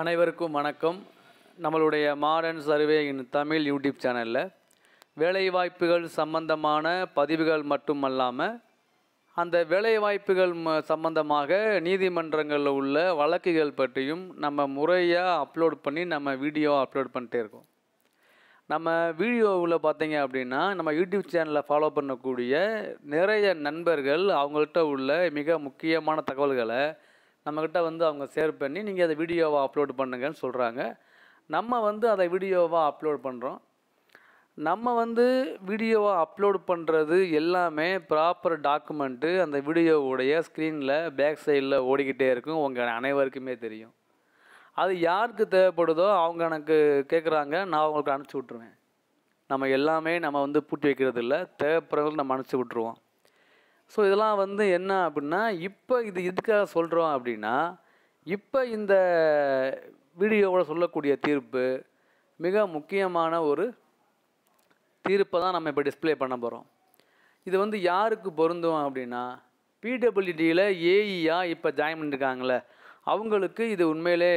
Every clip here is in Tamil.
அனைவருக்கும் வணக்கம் நம்மளுடைய modern survey in Tamil YouTube சேனலில் வேலைவாய்ப்புகள் சம்பந்தமான பதிவுகள் மட்டுமல்லாமல் அந்த வேலைவாய்ப்புகள் சம்பந்தமாக நீதிமன்றங்களில் உள்ள வழக்குகள் பற்றியும் நம்ம முறையாக அப்லோட் பண்ணி நம்ம வீடியோ அப்லோட் பண்ணிட்டே இருக்கோம் நம்ம வீடியோவில் பார்த்தீங்க அப்படின்னா நம்ம யூடியூப் சேனலை ஃபாலோ பண்ணக்கூடிய நிறைய நண்பர்கள் அவங்கள்ட்ட உள்ள மிக முக்கியமான தகவல்களை நம்மக்கிட்ட வந்து அவங்க ஷேர் பண்ணி நீங்கள் அதை வீடியோவாக அப்லோட் பண்ணுங்கன்னு சொல்கிறாங்க நம்ம வந்து அதை வீடியோவாக அப்லோட் பண்ணுறோம் நம்ம வந்து வீடியோவை அப்லோட் பண்ணுறது எல்லாமே ப்ராப்பர் டாக்குமெண்ட்டு அந்த வீடியோவுடைய ஸ்க்ரீனில் பேக் சைடில் ஓடிக்கிட்டே இருக்கும் உங்கள் அனைவருக்குமே தெரியும் அது யாருக்கு தேவைப்படுதோ அவங்க எனக்கு கேட்குறாங்க நான் அவங்களுக்கு அனுப்பிச்சி விட்ருவேன் நம்ம எல்லாமே நம்ம வந்து பூட்டி வைக்கிறது இல்லை தேவைப்படுறவங்களுக்கு நம்ம அனுப்பிச்சி விட்ருவோம் ஸோ இதெல்லாம் வந்து என்ன அப்படின்னா இப்போ இது எதுக்காக சொல்கிறோம் அப்படின்னா இப்போ இந்த வீடியோவில் சொல்லக்கூடிய தீர்ப்பு மிக முக்கியமான ஒரு தீர்ப்பை தான் நம்ம இப்போ டிஸ்பிளே பண்ண போகிறோம் இது வந்து யாருக்கு பொருந்தும் அப்படின்னா பிடபிள்யூடியில் ஏஇயா e இப்போ ஜாயின் பண்ணியிருக்காங்களே அவங்களுக்கு இது உண்மையிலே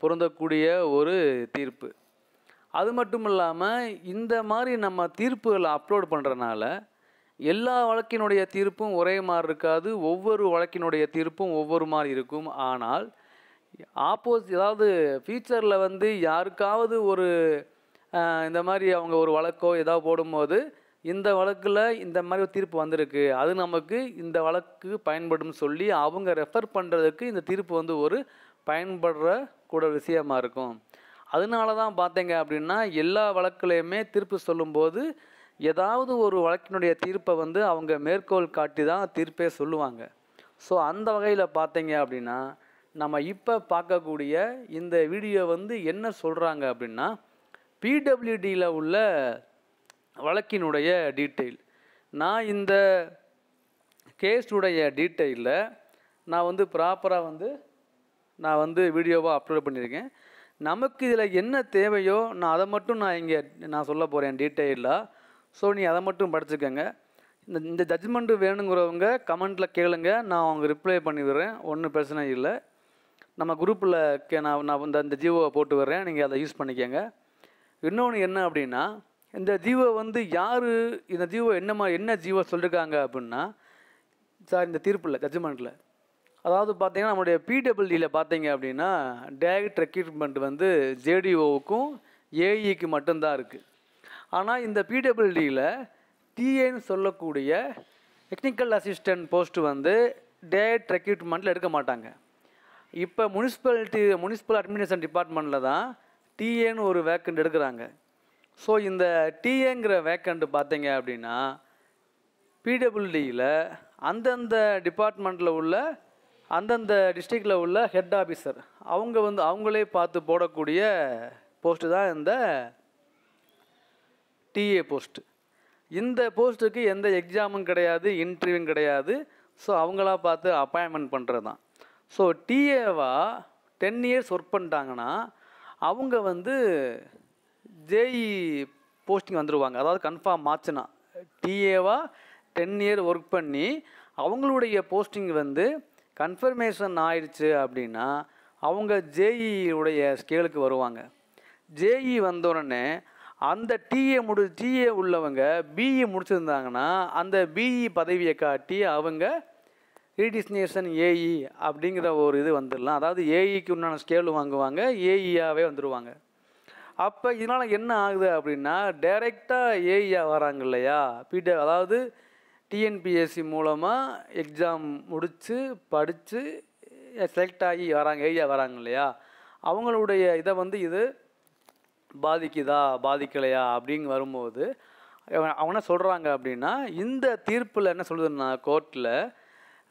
பொருந்தக்கூடிய ஒரு தீர்ப்பு அது மட்டும் இல்லாமல் இந்த மாதிரி நம்ம தீர்ப்புகளை அப்லோட் பண்ணுறனால எல்லா வழக்கினுடைய தீர்ப்பும் ஒரே மாதிரி இருக்காது ஒவ்வொரு வழக்கினுடைய தீர்ப்பும் ஒவ்வொரு மாதிரி இருக்கும் ஆனால் ஆப்போஸ் ஏதாவது ஃபியூச்சரில் வந்து யாருக்காவது ஒரு இந்த மாதிரி அவங்க ஒரு வழக்கோ ஏதாவது போடும்போது இந்த வழக்கில் இந்த மாதிரி ஒரு தீர்ப்பு வந்திருக்கு அது நமக்கு இந்த வழக்கு பயன்படும் சொல்லி அவங்க ரெஃபர் பண்ணுறதுக்கு இந்த தீர்ப்பு வந்து ஒரு பயன்படுற கூட விஷயமா இருக்கும் அதனால தான் பார்த்தீங்க அப்படின்னா எல்லா வழக்குலையுமே தீர்ப்பு சொல்லும்போது ஏதாவது ஒரு வழக்கினுடைய தீர்ப்பை வந்து அவங்க மேற்கோள் காட்டி தான் தீர்ப்பே சொல்லுவாங்க ஸோ அந்த வகையில் பார்த்தீங்க அப்படின்னா நம்ம இப்போ பார்க்கக்கூடிய இந்த வீடியோ வந்து என்ன சொல்கிறாங்க அப்படின்னா பிடபிள்யூடியில் உள்ள வழக்கினுடைய டீட்டெயில் நான் இந்த கேஸுடைய டீட்டெயிலில் நான் வந்து ப்ராப்பராக வந்து நான் வந்து வீடியோவாக அப்லோட் பண்ணியிருக்கேன் நமக்கு இதில் என்ன தேவையோ நான் அதை மட்டும் நான் இங்கே நான் சொல்ல போகிறேன் டீட்டெயிலாக ஸோ நீ அதை மட்டும் படிச்சுக்கோங்க இந்த இந்த ஜட்ஜ்மெண்ட்டு வேணுங்கிறவங்க கமெண்ட்டில் கேளுங்க நான் அவங்க ரிப்ளை பண்ணிவிடுறேன் ஒன்றும் பிரச்சனை இல்லை நம்ம குரூப்பில் கே நான் நான் இந்த அந்த ஜீவோவை போட்டு வர்றேன் நீங்கள் அதை யூஸ் பண்ணிக்கோங்க இன்னொன்று என்ன அப்படின்னா இந்த ஜீவோ வந்து யார் இந்த ஜீவோ என்ன மாதிரி என்ன ஜீவோ சொல்லியிருக்காங்க அப்படின்னா சார் இந்த தீர்ப்பில் ஜட்ஜ்மெண்ட்டில் அதாவது பார்த்தீங்கன்னா நம்மளுடைய பிடபிள்டியில் பார்த்தீங்க அப்படின்னா டேரக்ட் ரெக்யூட்மெண்ட் வந்து ஜேடிஓவுக்கும் ஏஇக்கு e மட்டும்தான் இருக்குது ஆனால் இந்த பிடபிள்யூடியில் டிஏன்னு சொல்லக்கூடிய டெக்னிக்கல் அசிஸ்டன்ட் போஸ்ட்டு வந்து டேட் ரெக்யூட்மெண்ட்டில் எடுக்க மாட்டாங்க இப்போ முனிசிபாலிட்டி முனிசிபல் அட்மினிஸ்ட்ரேஷன் டிபார்ட்மெண்ட்டில் தான் டிஏன்னு ஒரு வேக்கண்ட் எடுக்கிறாங்க ஸோ இந்த டிஏங்கிற வேக்கண்ட் பார்த்தீங்க அப்படின்னா பிடபிள்யூடியில் அந்தந்த டிபார்ட்மெண்ட்டில் உள்ள அந்தந்த டிஸ்ட்ரிக்டில் உள்ள ஹெட் ஆஃபீஸர் அவங்க வந்து அவங்களே பார்த்து போடக்கூடிய போஸ்ட்டு தான் இந்த டிஏ போஸ்ட் இந்த போஸ்ட்டுக்கு எந்த எக்ஸாமும் கிடையாது இன்டர்வியூவும் கிடையாது ஸோ அவங்களா பார்த்து அப்பாயின்மெண்ட் பண்ணுறது தான் ஸோ டிஏவா டென் இயர்ஸ் ஒர்க் பண்ணிட்டாங்கன்னா அவங்க வந்து ஜேஇ போஸ்டிங் e வந்துடுவாங்க அதாவது கன்ஃபார்ம் மாச்சுனா டிஏவா டென் இயர் ஒர்க் பண்ணி அவங்களுடைய போஸ்டிங் வந்து கன்ஃபர்மேஷன் ஆயிடுச்சு அப்படின்னா அவங்க ஜேஇ e உடைய ஸ்கேலுக்கு வருவாங்க ஜேஇ e வந்தோடனே அந்த டிஏ முடி டிஏ உள்ளவங்க பிஇ e முடிச்சிருந்தாங்கன்னா அந்த பிஇ e பதவியை காட்டி அவங்க ரீடிஸ்னேஷன் ஏஇ e அப்படிங்கிற ஒரு இது வந்துடலாம் அதாவது ஏஇக்கு உண்டான ஸ்கேல் வாங்குவாங்க ஏஇயாகவே வந்துடுவாங்க அப்போ இதனால் என்ன ஆகுது அப்படின்னா டைரெக்டாக ஏஇயா வராங்க இல்லையா பிடி அதாவது டிஎன்பிஎஸ்சி மூலமாக எக்ஸாம் முடித்து படித்து செலக்ட் ஆகி வராங்க ஏஇயா வராங்க இல்லையா அவங்களுடைய இதை வந்து இது பாதிக்குதா பாதிக்கலையா அப்படின்னு வரும்போது அவனை சொல்கிறாங்க அப்படின்னா இந்த தீர்ப்பில் என்ன சொல்லுதுன்னா கோர்ட்டில்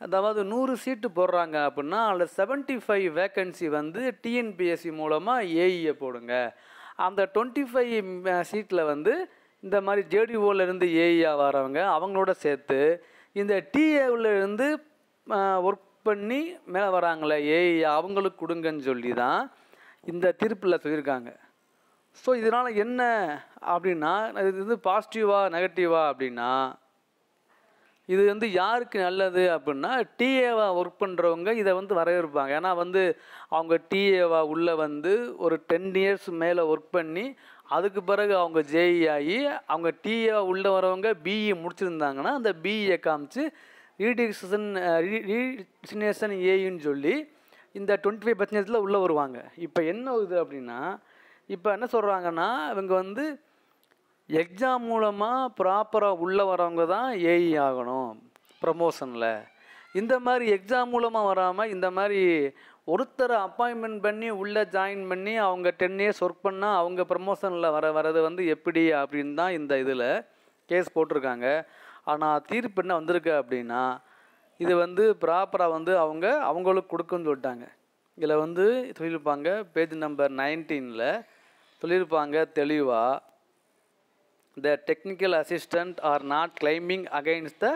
அதாவது நூறு சீட்டு போடுறாங்க அப்படின்னா அதில் செவன்ட்டி ஃபைவ் வேக்கன்சி வந்து டிஎன்பிஎஸ்சி மூலமாக ஏஇயை e போடுங்க அந்த டுவெண்ட்டி ஃபைவ் சீட்டில் வந்து இந்த மாதிரி ஜேடிஓலேருந்து ஏஇயாக e வரவங்க அவங்களோட சேர்த்து இந்த டிஏவிலேருந்து ஒர்க் பண்ணி மேலே வராங்களே ஏஇ e அவங்களுக்கு கொடுங்கன்னு சொல்லி தான் இந்த தீர்ப்பில் சொல்லியிருக்காங்க ஸோ இதனால் என்ன அப்படின்னா இது வந்து பாசிட்டிவா நெகட்டிவா அப்படின்னா இது வந்து யாருக்கு நல்லது அப்படின்னா டிஏவாக ஒர்க் பண்ணுறவங்க இதை வந்து வரவேற்பாங்க ஏன்னா வந்து அவங்க டிஏவாக உள்ளே வந்து ஒரு டென் இயர்ஸ் மேலே ஒர்க் பண்ணி அதுக்கு பிறகு அவங்க ஜேஇ e ஆகி அவங்க டிஏவாக உள்ளே வரவங்க பிஇ e முடிச்சிருந்தாங்கன்னா அந்த பிஇயை e காமிச்சு ரீடிக்ஷன் ரீடிக்ஷனேஷன் ஏஇன்னு சொல்லி இந்த டுவெண்ட்டி ஃபைவ் பர்சன்டேஜில் உள்ளே வருவாங்க இப்போ என்ன இது அப்படின்னா இப்போ என்ன சொல்கிறாங்கன்னா இவங்க வந்து எக்ஸாம் மூலமாக ப்ராப்பராக உள்ளே வரவங்க தான் ஏஇ e ஆகணும் ப்ரமோஷனில் இந்த மாதிரி எக்ஸாம் மூலமாக வராமல் இந்த மாதிரி ஒருத்தரை அப்பாயின்மெண்ட் பண்ணி உள்ளே ஜாயின் பண்ணி அவங்க டென் இயர்ஸ் ஒர்க் பண்ணால் அவங்க ப்ரமோஷனில் வர வரது வந்து எப்படி அப்படின்னு தான் இந்த இதில் கேஸ் போட்டிருக்காங்க ஆனால் தீர்ப்பு என்ன வந்திருக்கு அப்படின்னா இது வந்து ப்ராப்பராக வந்து அவங்க அவங்களுக்கு கொடுக்குன்னு சொல்லிட்டாங்க இதில் வந்து சொல்லியிருப்பாங்க பேஜ் நம்பர் நைன்டீனில் சொல்லியிருப்பாங்க தெளிவாக the technical assistant are not claiming against the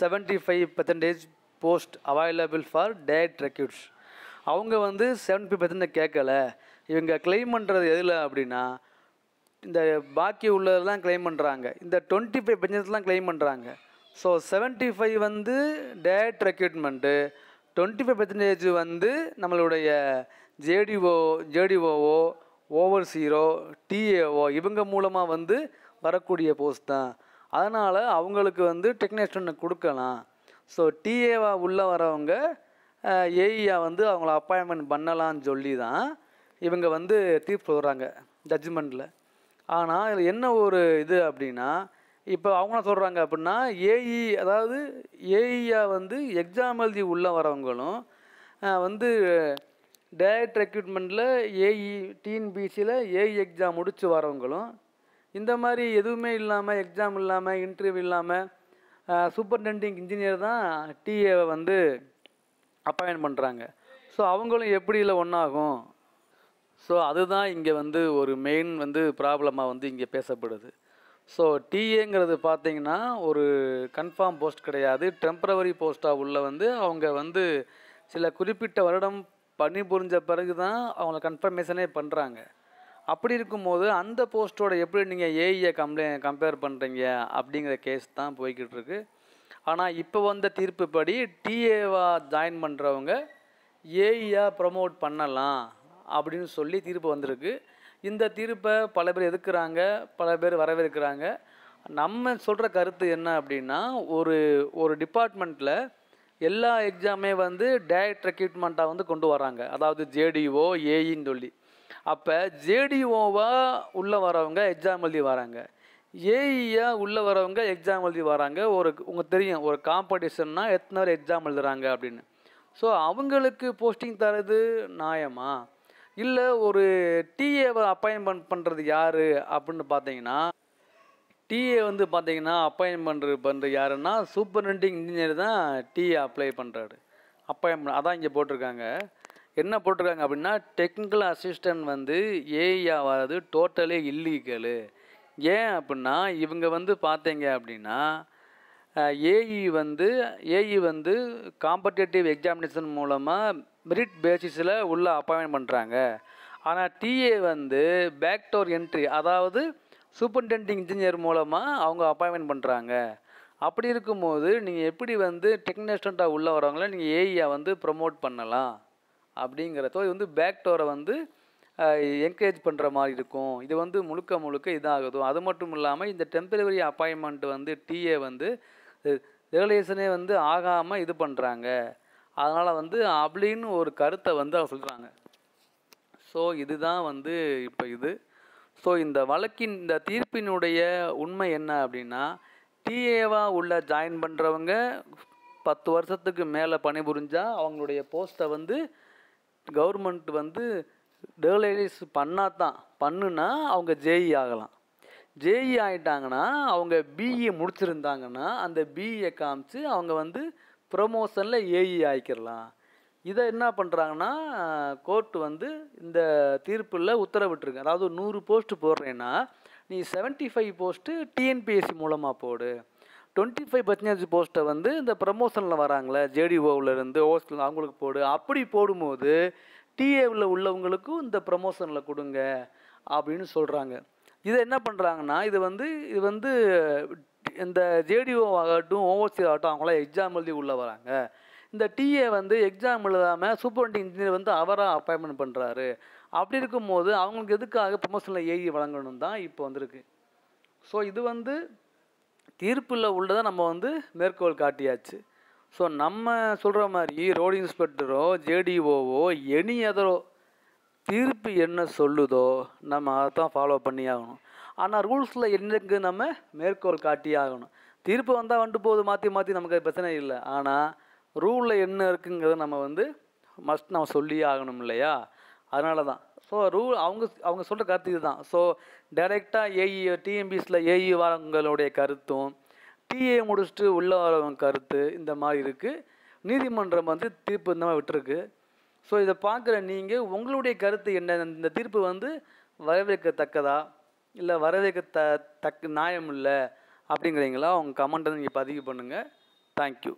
seventy five percentage post available for டேட் ரெக்யூட்ஸ் அவங்க வந்து செவன் ஃபைவ் பர்சன்ட் கேட்கல இவங்க கிளைம் பண்ணுறது எதில் அப்படின்னா இந்த பாக்கி உள்ளதெல்லாம் கிளைம் பண்ணுறாங்க இந்த டுவெண்ட்டி ஃபைவ் பர்சன்டேஜ்லாம் கிளைம் பண்ணுறாங்க ஸோ செவன்ட்டி ஃபைவ் வந்து டேட் ரெக்யூட்மெண்ட்டு டுவெண்ட்டி ஃபைவ் பர்சன்டேஜ் வந்து நம்மளுடைய ஜேடிஓ ஜேடிஓஓ ஓவர்சீரோ டிஏஓ இவங்க மூலமாக வந்து வரக்கூடிய போஸ்ட் தான் அதனால் அவங்களுக்கு வந்து டெக்னீஷியனை கொடுக்கலாம் ஸோ டிஏவா உள்ளே வரவங்க ஏஇயா e வந்து அவங்கள அப்பாயின்மெண்ட் பண்ணலான்னு சொல்லி தான் இவங்க வந்து தீர்ப்பு சொல்கிறாங்க ஜட்ஜ்மெண்ட்டில் ஆனால் இதில் என்ன ஒரு இது அப்படின்னா இப்போ அவங்கள சொல்கிறாங்க அப்படின்னா ஏஇ e அதாவது ஏஇயா e வந்து எக்ஸாம் எழுதி உள்ளே வரவங்களும் வந்து டேரக்ட் ரெக்யூட்மெண்ட்டில் ஏஇ டிஎன்பிசியில் ஏஇ எக்ஸாம் முடித்து வரவங்களும் இந்த மாதிரி எதுவுமே இல்லாமல் எக்ஸாம் இல்லாமல் இன்டர்வியூ இல்லாமல் சூப்பர்டெண்டிங் இன்ஜினியர் தான் டிஏவை வந்து அப்பாயின்ட் பண்ணுறாங்க ஸோ அவங்களும் எப்படி இல்லை ஒன்றாகும் ஸோ அதுதான் இங்கே வந்து ஒரு மெயின் வந்து ப்ராப்ளமாக வந்து இங்கே பேசப்படுது ஸோ டிஏங்கிறது பார்த்தீங்கன்னா ஒரு கன்ஃபார்ம் போஸ்ட் கிடையாது டெம்பரவரி போஸ்ட்டாக உள்ள வந்து அவங்க வந்து சில குறிப்பிட்ட வருடம் பணி புரிஞ்ச பிறகு தான் அவங்கள கன்ஃபர்மேஷனே பண்ணுறாங்க அப்படி இருக்கும்போது அந்த போஸ்ட்டோட எப்படி நீங்கள் ஏஐயை e கம்ப்ளே கம்பேர் பண்ணுறீங்க அப்படிங்கிற கேஸ் தான் போய்கிட்டு இருக்கு ஆனால் இப்போ வந்த தீர்ப்புப்படி டிஏவா ஜாயின் பண்ணுறவங்க ஏஐயாக e ப்ரமோட் பண்ணலாம் அப்படின்னு சொல்லி தீர்ப்பு வந்திருக்கு இந்த தீர்ப்பை பல பேர் எதுக்குறாங்க பல பேர் வரவேற்கிறாங்க நம்ம சொல்கிற கருத்து என்ன அப்படின்னா ஒரு ஒரு டிபார்ட்மெண்ட்டில் எல்லா எக்ஸாமே வந்து டைரக்ட் ரெக்யூட்மெண்ட்டாக வந்து கொண்டு வராங்க அதாவது ஜேடிஓ ஏஇன்னு e சொல்லி அப்போ ஜேடிஓவாக உள்ளே வரவங்க எக்ஸாம் எழுதி வராங்க ஏஇயாக e உள்ளே வரவங்க எக்ஸாம் எழுதி வராங்க ஒரு உங்களுக்கு தெரியும் ஒரு காம்படிஷன்னா எத்தனை பேர் எக்ஸாம் எழுதுறாங்க அப்படின்னு ஸோ அவங்களுக்கு போஸ்டிங் தரது நியாயமாக இல்லை ஒரு டிஏவை அப்பாயின்மெண்ட் பண்ணுறது யார் அப்படின்னு பார்த்தீங்கன்னா டிஏ வந்து பார்த்தீங்கன்னா அப்பாயின்மெண்ட் பண்ணுறது யாருன்னா சூப்பரிண்டிங் இன்ஜினியர் தான் டிஏ அப்ளை பண்ணுறாரு அப்பாயின்மெண்ட் அதான் இங்கே போட்டிருக்காங்க என்ன போட்டிருக்காங்க அப்படின்னா டெக்னிக்கல் அசிஸ்டன்ட் வந்து ஏஐயா வராது டோட்டலே இல்லீகலு ஏன் அப்படின்னா இவங்க வந்து பார்த்தீங்க அப்படின்னா ஏஇ e வந்து ஏஇ e வந்து காம்படேட்டிவ் எக்ஸாமினேஷன் மூலமாக மெரிட் பேசிஸில் உள்ளே அப்பாயின்மெண்ட் பண்ணுறாங்க ஆனால் டிஏ வந்து பேக்டோர் என்ட்ரி அதாவது சூப்பர்டென்டிங் இன்ஜினியர் மூலமாக அவங்க அப்பாயின்மெண்ட் பண்ணுறாங்க அப்படி இருக்கும்போது நீங்கள் எப்படி வந்து டெக்னிக்கல் உள்ள உள்ளே வரவங்கள நீங்கள் ஏஐயா e வந்து ப்ரொமோட் பண்ணலாம் அப்படிங்கிறதோ இது வந்து பேக்டோரை வந்து என்கரேஜ் பண்ணுற மாதிரி இருக்கும் இது வந்து முழுக்க முழுக்க இதாகுதும் அது மட்டும் இல்லாமல் இந்த டெம்பரவரி அப்பாயின்மெண்ட் வந்து டிஏ வந்து ரெகுலேஷனே வந்து ஆகாமல் இது பண்ணுறாங்க அதனால் வந்து அப்படின்னு ஒரு கருத்தை வந்து அவர் சொல்கிறாங்க ஸோ இதுதான் வந்து இப்போ இது ஸோ இந்த வழக்கின் இந்த தீர்ப்பினுடைய உண்மை என்ன அப்படின்னா டிஏவாக உள்ள ஜாயின் பண்ணுறவங்க பத்து வருஷத்துக்கு மேலே பணிபுரிஞ்சால் அவங்களுடைய போஸ்ட்டை வந்து கவர்மெண்ட் வந்து டேலைஸ் பண்ணால் தான் பண்ணுனா அவங்க ஜேஇ e ஆகலாம் ஜேஇ e ஆகிட்டாங்கன்னா அவங்க பிஇ e முடிச்சிருந்தாங்கன்னா அந்த பிஇயை காமிச்சு அவங்க வந்து ப்ரொமோஷனில் ஏஇ e ஆயிக்கிறலாம் இதை என்ன பண்ணுறாங்கன்னா கோர்ட்டு வந்து இந்த தீர்ப்பில் உத்தரவிட்டுருக்கு அதாவது நூறு போஸ்ட்டு போடுறேன்னா நீ செவன்ட்டி ஃபைவ் போஸ்ட்டு டிஎன்பிஎஸ்சி மூலமாக போடு டுவெண்ட்டி ஃபைவ் பர்சன்டேஜ் போஸ்ட்டை வந்து இந்த ப்ரமோஷனில் வராங்களே ஜேடிஓவிலேருந்து ஓஸ்டில் அவங்களுக்கு போடு அப்படி போடும்போது டிஏவில் உள்ளவங்களுக்கும் இந்த ப்ரமோஷனில் கொடுங்க அப்படின்னு சொல்கிறாங்க இதை என்ன பண்ணுறாங்கன்னா இது வந்து இது வந்து இந்த ஜேடிஓ ஆகட்டும் ஓஓசி ஆகட்டும் அவங்களாம் எக்ஸாம் எழுதி உள்ளே வராங்க இந்த டிஏ வந்து எக்ஸாம் எழுதாமல் சூப்பரண்ட் இன்ஜினியர் வந்து அவராக அப்பாயின்மெண்ட் பண்ணுறாரு அப்படி இருக்கும்போது அவங்களுக்கு எதுக்காக ப்ரொமோஷனில் ஏஇ e வழங்கணும் தான் இப்போ வந்திருக்கு ஸோ இது வந்து தீர்ப்பில் உள்ளதை நம்ம வந்து மேற்கோள் காட்டியாச்சு ஸோ நம்ம சொல்கிற மாதிரி ரோடு இன்ஸ்பெக்டரோ ஜேடிஓவோ எனி எதரோ தீர்ப்பு என்ன சொல்லுதோ நம்ம அதை தான் ஃபாலோ பண்ணி ஆகணும் ஆனால் ரூல்ஸில் என்னங்கு நம்ம மேற்கோள் காட்டி ஆகணும் தீர்ப்பு வந்தால் வந்துட்டு போகுது மாற்றி மாற்றி நமக்கு பிரச்சனை இல்லை ஆனால் ரூலில் என்ன இருக்குங்கிறத நம்ம வந்து மஸ்ட் நம்ம சொல்லியே ஆகணும் இல்லையா அதனால தான் ஸோ ரூல் அவங்க அவங்க சொல்கிற கருத்து இதுதான் ஸோ டைரெக்டாக ஏஇ டிஎம்பிஎஸில் ஏஇ வரவங்களுடைய கருத்தும் டிஏ முடிச்சுட்டு உள்ளே வரவங்க கருத்து இந்த மாதிரி இருக்குது நீதிமன்றம் வந்து தீர்ப்பு இந்த மாதிரி விட்டுருக்கு ஸோ இதை பார்க்குற நீங்கள் உங்களுடைய கருத்து என்ன இந்த தீர்ப்பு வந்து வரவேற்கத்தக்கதாக இல்லை வரவேற்க த தக்கு நியாயம் இல்லை அப்படிங்கிறீங்களா உங்கள் கமெண்ட்டை நீங்கள் பதிவு பண்ணுங்கள் தேங்க்யூ